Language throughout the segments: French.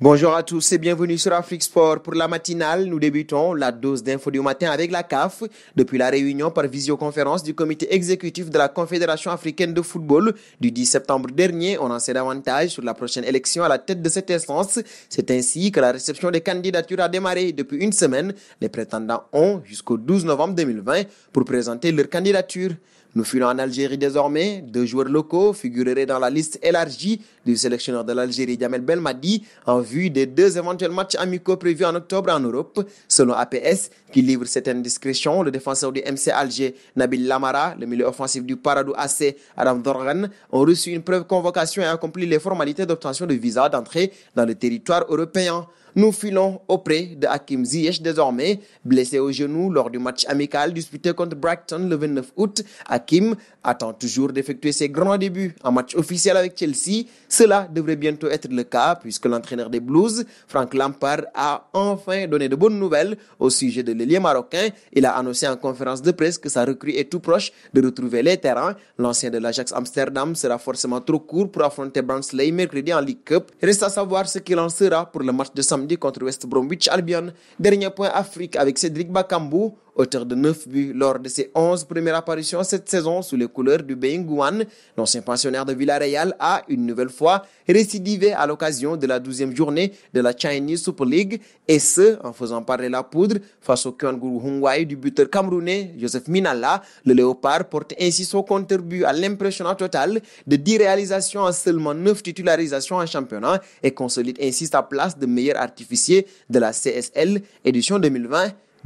Bonjour à tous et bienvenue sur Afrique Sport. Pour la matinale, nous débutons la dose d'infos du matin avec la CAF. Depuis la réunion par visioconférence du comité exécutif de la Confédération africaine de football du 10 septembre dernier, on en sait davantage sur la prochaine élection à la tête de cette instance. C'est ainsi que la réception des candidatures a démarré depuis une semaine. Les prétendants ont jusqu'au 12 novembre 2020 pour présenter leur candidature. Nous filons en Algérie désormais. Deux joueurs locaux figureraient dans la liste élargie du sélectionneur de l'Algérie, Djamel Belmadi, en vue des deux éventuels matchs amicaux prévus en octobre en Europe. Selon APS, qui livre cette indiscrétion, le défenseur du MC Alger, Nabil Lamara, le milieu offensif du Paradou AC, Adam Dorgan, ont reçu une preuve convocation et accompli les formalités d'obtention de visa d'entrée dans le territoire européen. Nous filons auprès de Hakim Ziyech désormais, blessé au genou lors du match amical disputé contre Brighton le 29 août. Hakim attend toujours d'effectuer ses grands débuts en match officiel avec Chelsea. Cela devrait bientôt être le cas puisque l'entraîneur des Blues, Frank Lampard, a enfin donné de bonnes nouvelles au sujet de l'ailier marocain. Il a annoncé en conférence de presse que sa recrue est tout proche de retrouver les terrains. L'ancien de l'Ajax Amsterdam sera forcément trop court pour affronter Brunsley mercredi en League Cup. Reste à savoir ce qu'il en sera pour le match de samedi contre West Bromwich Albion. Dernier point Afrique avec Cédric Bakambu auteur de 9 buts lors de ses 11 premières apparitions cette saison sous les couleurs du Guan, L'ancien pensionnaire de Villarreal a une nouvelle fois récidivé à l'occasion de la 12e journée de la Chinese Super League et ce en faisant parler la poudre face au Kyanguru Hongwai du buteur camerounais Joseph Minala. Le Léopard porte ainsi son contribut à l'impressionnant total de 10 réalisations à seulement 9 titularisations en championnat et consolide ainsi sa place de meilleur artificier de la CSL édition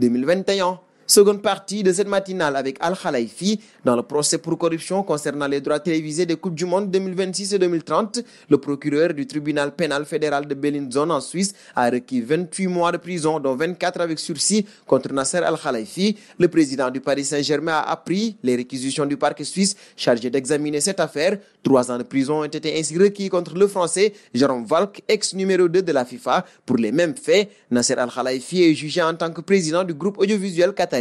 2020-2021. Seconde partie de cette matinale avec Al Khalaifi dans le procès pour corruption concernant les droits télévisés des Coupes du Monde 2026 et 2030. Le procureur du tribunal pénal fédéral de Berlin-Zone en Suisse a requis 28 mois de prison, dont 24 avec sursis, contre Nasser Al Khalifi. Le président du Paris Saint-Germain a appris les réquisitions du Parc suisse chargé d'examiner cette affaire. Trois ans de prison ont été ainsi requis contre le Français Jérôme Valk, ex numéro 2 de la FIFA, pour les mêmes faits. Nasser Al Khalifi est jugé en tant que président du groupe audiovisuel 4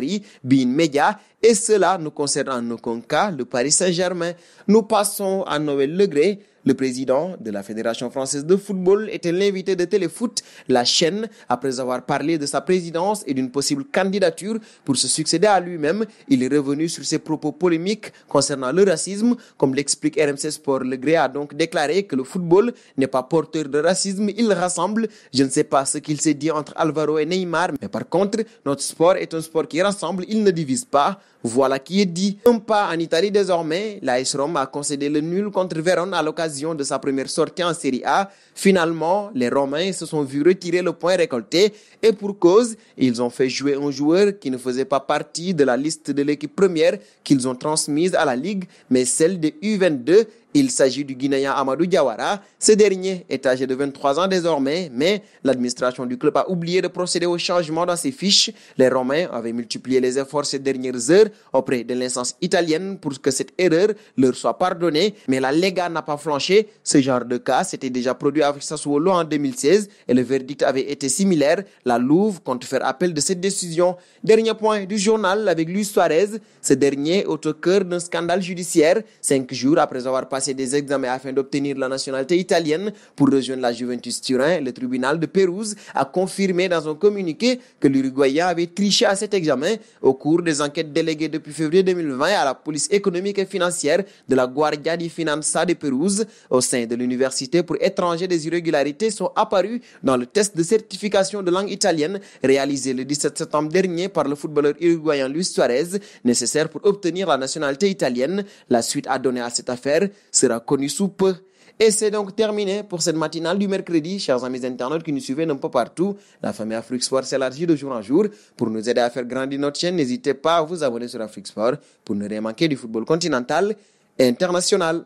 et cela nous concerne en aucun cas le Paris Saint-Germain. Nous passons à Noël Legré le président de la Fédération française de football était l'invité de Téléfoot, la chaîne, après avoir parlé de sa présidence et d'une possible candidature pour se succéder à lui-même. Il est revenu sur ses propos polémiques concernant le racisme. Comme l'explique RMC Sport, Le Gré a donc déclaré que le football n'est pas porteur de racisme, il rassemble. Je ne sais pas ce qu'il s'est dit entre Alvaro et Neymar, mais par contre, notre sport est un sport qui rassemble, il ne divise pas. Voilà qui est dit. Un pas en Italie désormais, l'AS Rome a concédé le nul contre Vérone à l'occasion de sa première sortie en Série A. Finalement, les Romains se sont vus retirer le point récolté et pour cause, ils ont fait jouer un joueur qui ne faisait pas partie de la liste de l'équipe première qu'ils ont transmise à la Ligue, mais celle des U22 il s'agit du Guinéen Amadou Diawara. Ce dernier est âgé de 23 ans désormais, mais l'administration du club a oublié de procéder au changement dans ses fiches. Les Romains avaient multiplié les efforts ces dernières heures auprès de l'instance italienne pour que cette erreur leur soit pardonnée, mais la Lega n'a pas flanché. Ce genre de cas s'était déjà produit avec Sassuolo en 2016 et le verdict avait été similaire. La Louvre compte faire appel de cette décision. Dernier point du journal avec Luis Suarez. Ce dernier, est au cœur d'un scandale judiciaire, cinq jours après avoir passé passer des examens afin d'obtenir la nationalité italienne pour rejoindre la Juventus Turin. Le tribunal de Pérouse a confirmé dans un communiqué que l'Uruguayen avait triché à cet examen au cours des enquêtes déléguées depuis février 2020 à la police économique et financière de la Guardia di Finanza de Pérouse. Au sein de l'université pour étrangers, des irrégularités sont apparues dans le test de certification de langue italienne réalisé le 17 septembre dernier par le footballeur uruguayen Luis Suarez, nécessaire pour obtenir la nationalité italienne. La suite a donné à cette affaire sera connu sous peu. Et c'est donc terminé pour cette matinale du mercredi. Chers amis internautes qui nous suivent un peu partout, la famille Afrique Sport s'élargit de jour en jour. Pour nous aider à faire grandir notre chaîne, n'hésitez pas à vous abonner sur Afrique pour ne rien manquer du football continental et international.